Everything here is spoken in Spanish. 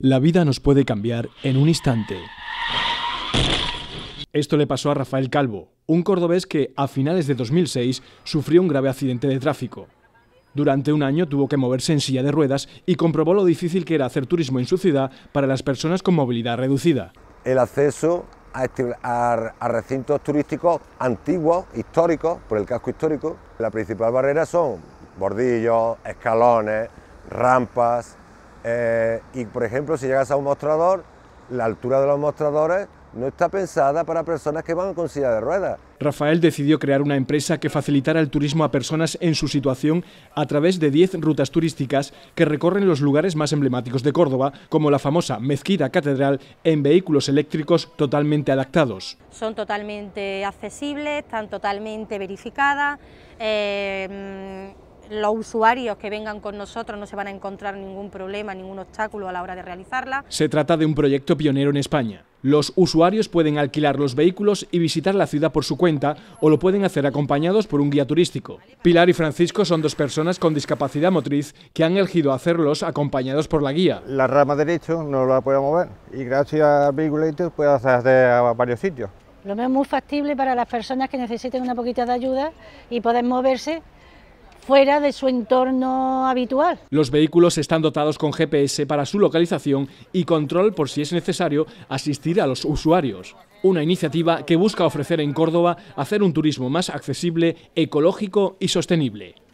La vida nos puede cambiar en un instante. Esto le pasó a Rafael Calvo, un cordobés que a finales de 2006 sufrió un grave accidente de tráfico. Durante un año tuvo que moverse en silla de ruedas y comprobó lo difícil que era hacer turismo en su ciudad para las personas con movilidad reducida. El acceso a, este, recintos turísticos antiguos, históricos, por el casco histórico. La principal barrera son bordillos, escalones, rampas, eh, y por ejemplo, si llegas a un mostrador, la altura de los mostradores no está pensada para personas que van con silla de ruedas. Rafael decidió crear una empresa que facilitara el turismo a personas en su situación a través de 10 rutas turísticas que recorren los lugares más emblemáticos de Córdoba, como la famosa Mezquita Catedral, en vehículos eléctricos totalmente adaptados. Son totalmente accesibles, están totalmente verificadas, eh, los usuarios que vengan con nosotros no se van a encontrar ningún problema, ningún obstáculo a la hora de realizarla. Se trata de un proyecto pionero en España. Los usuarios pueden alquilar los vehículos y visitar la ciudad por su cuenta o lo pueden hacer acompañados por un guía turístico. Pilar y Francisco son dos personas con discapacidad motriz que han elegido hacerlos acompañados por la guía. La rama derecha no la puedo mover y gracias al vehículo puede hacer a varios sitios. Lo veo muy factible para las personas que necesiten una poquita de ayuda y pueden moverse fuera de su entorno habitual. Los vehículos están dotados con GPS para su localización y control por si es necesario asistir a los usuarios. Una iniciativa que busca ofrecer en Córdoba hacer un turismo más accesible, ecológico y sostenible.